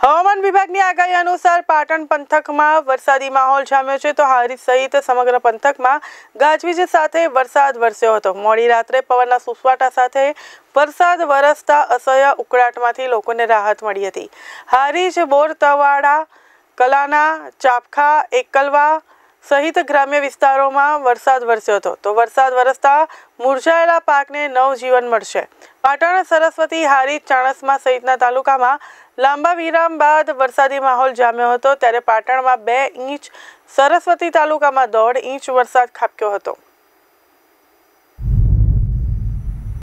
હવામાન વિભાગની આગાહી અનુસાર પાટણ પંતખમાં વરસાદી માહોલ છામ્યો છે તો હરીજ સહિત સમગ્ર પંતખમાં ગાજવીજ સાથે વરસાદ વરસ્યો હતો મોડી રાત્રે પવનના સુસવાટા સાથે વરસાદ વરસતા અસય ઉકડાટમાંથી લોકોને રાહત મળી હતી હરીજ બોર તવાડા કલાના ચાપખા એકલવા સહિત ગ્રામ્ય વિસ્તારોમાં વરસાદ વરસ્યો હતો તો વરસાદ વરસતા મુરઝાયેલા પાકને નવજીવન મળશે પાટણ સરસ્વતી હારી ચાણસમા સહિતના તાલુકામાં લાંબા વિરામ બાદ વરસાદી માહોલ જામ્યો હતો ત્યારે પાટણમાં બે ઇંચ સરસ્વતી તાલુકામાં દોઢ ઇંચ વરસાદ ખાબક્યો હતો